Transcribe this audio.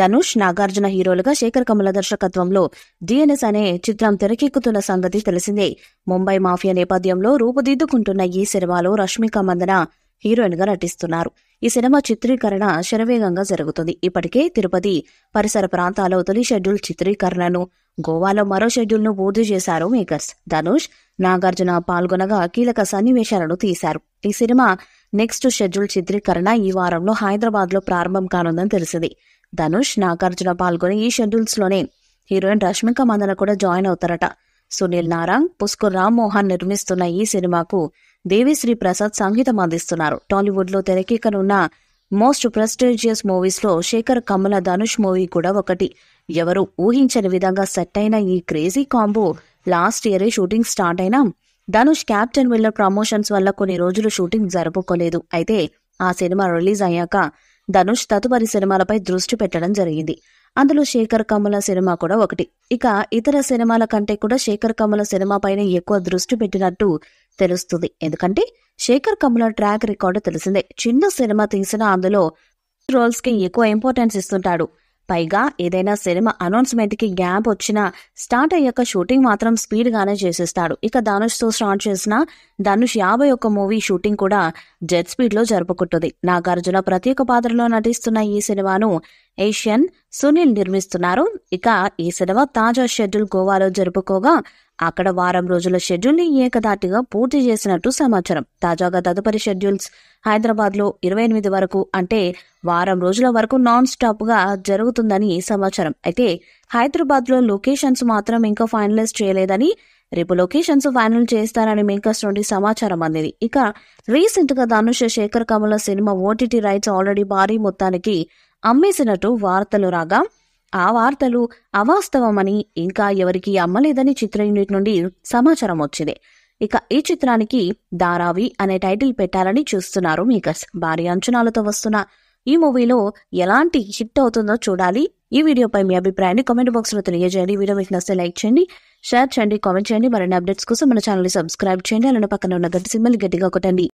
ధనుష్ నాగార్జున హీరోలుగా శేఖర్ కమల దర్శకత్వంలో డిఎన్ఎస్ అనే చిత్రం తెరకెక్కుతున్న సంగతి తెలిసిందే ముంబై మాఫియా నేపథ్యంలో రూపుదిద్దుకుంటున్న ఈ సినిమాలో రష్మిక మందన హీరోయిన్ గా నటిస్తున్నారు ఈ సినిమా చిత్రీకరణ శరవేగంగా జరుగుతుంది ఇప్పటికే తిరుపతి పరిసర ప్రాంతాల్లో తొలి షెడ్యూల్ చిత్రీకరణను గోవాలో మరో షెడ్యూల్ను పూర్తి చేశారు మేకర్స్ ధనుష్ నాగార్జున పాల్గొనగా కీలక సన్నివేశాలను తీశారు ఈ సినిమా నెక్స్ట్ షెడ్యూల్ చిత్రీకరణ ఈ వారంలో హైదరాబాద్లో ప్రారంభం కానుందని తెలిసింది ధనుష్ నాగార్జున పాల్గొని ఈ షెడ్యూల్స్లోనే హీరోయిన్ రష్మిక మందన కూడా జాయిన్ అవుతారట సునీల్ నారాంగ్ పుష్కర్ రామ్మోహన్ నిర్మిస్తున్న ఈ సినిమాకు దేవిశ్రీ ప్రసాద్ సంగీతం అందిస్తున్నారు టాలీవుడ్లో తెరకెక్కనున్న మోస్ట్ ప్రెస్టీజియస్ మూవీస్లో శేఖర్ కమల ధనుష్ మూవీ కూడా ఒకటి ఎవరు ఊహించని విధంగా సెట్ అయిన ఈ క్రేజీ కాంబో లాస్ట్ ఇయరే షూటింగ్ స్టార్ట్ అయినా ధనుష్ క్యాప్టెన్ విల్లర్ ప్రమోషన్స్ వల్ల కొన్ని రోజులు షూటింగ్ జరుపుకోలేదు అయితే ఆ సినిమా రిలీజ్ అయ్యాక ధనుష్ తదుపరి సినిమాలపై దృష్టి పెట్టడం జరిగింది అందులో శేఖర్ కమ్ముల సినిమా కూడా ఒకటి ఇక ఇతర సినిమాల కంటే కూడా శేఖర్ కమల సినిమాపైన ఎక్కువ దృష్టి పెట్టినట్టు తెలుస్తుంది ఎందుకంటే శేఖర్ కమ్ముల ట్రాక్ రికార్డు తెలిసిందే చిన్న సినిమా తీసినా అందులో రోల్స్కి ఎక్కువ ఇంపార్టెన్స్ ఇస్తుంటాడు పైగా ఏదైనా సినిమా అనౌన్స్మెంట్కి గ్యాప్ వచ్చినా స్టార్ట్ అయ్యాక షూటింగ్ మాత్రం స్పీడ్గానే చేసేస్తాడు ఇక ధనుష్తో స్టార్ట్ చేసిన ధనుష్ యాభై ఒక్క మూవీ షూటింగ్ కూడా జెట్ స్పీడ్లో జరుపుకుంటుంది నాగార్జున ప్రత్యేక పాత్రలో నటిస్తున్న ఈ సినిమాను ఏషియన్ సునీల్ నిర్మిస్తున్నారు ఇక ఈ సినిమా తాజా షెడ్యూల్ గోవాలో జరుపుకోగా అక్కడ వారం రోజుల షెడ్యూల్ని ఏకదాటిగా పూర్తి చేసినట్టు సమాచారం తాజాగా తదుపరి షెడ్యూల్స్ హైదరాబాద్లో ఇరవై ఎనిమిది వరకు అంటే వారం రోజుల వరకు నాన్ స్టాప్గా జరుగుతుందని సమాచారం అయితే హైదరాబాద్లో లొకేషన్స్ మాత్రం ఇంకా ఫైనలైజ్ చేయలేదని రేపు లొకేషన్స్ ఫైనల్ చేస్తారని మేకర్స్ నుండి సమాచారం అందింది ఇక రీసెంట్గా Dhanush Sekhar Kammula cinema OTT rights already భారీ మొత్తానికి అమ్మేసినట్టు వార్తలు రాగా ఆ వార్తలు అవాస్తవమని ఇంకా ఎవరికి అమ్మలేదని చిత్ర యూనిట్ నుండి సమాచారం వచ్చింది ఇక ఈ చిత్రానికి దారావి అనే టైటిల్ పెట్టాలని చూస్తున్నారు మేకర్స్ భారీ అంచనాలతో వస్తున్న ఈ మూవీలో ఎలాంటి హిట్ అవుతుందో చూడాలి ఈ వీడియోపై మీ అభిప్రాయాన్ని కామెంట్ లో తెలియజేయండి వీడియో మీకు నచ్చితే లైక్ చేయండి షేర్ చేయండి కామెంట్ చేయండి మరిన్ని అప్డేట్స్ కోసం మన ఛానల్ని సబ్స్క్రైబ్ చేయండి అలానే పక్కన ఉన్న గట్టి సింబల్ గట్టిగా కొట్టండి